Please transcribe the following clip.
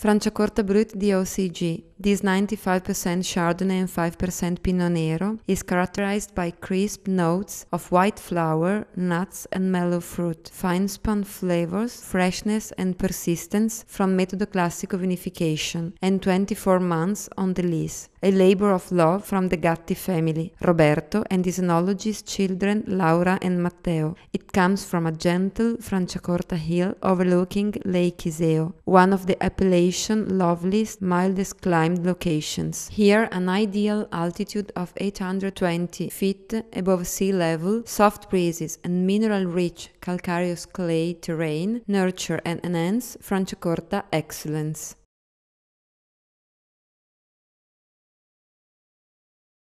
Francia Corta Brut di OCG, This 95% Chardonnay and 5% Pinot Nero is characterized by crisp notes of white flour, nuts, and mellow fruit, fine spun flavors, freshness, and persistence from Metodo Classico vinification, and 24 months on the lease. A labor of love from the Gatti family, Roberto and his enologist children Laura and Matteo. It comes from a gentle Franciacorta hill overlooking Lake Iseo, one of the Appalachian loveliest, mildest climbs climbed locations. Here, an ideal altitude of 820 feet above sea level, soft breezes and mineral rich calcareous clay terrain nurture and enhance Franciacorta excellence.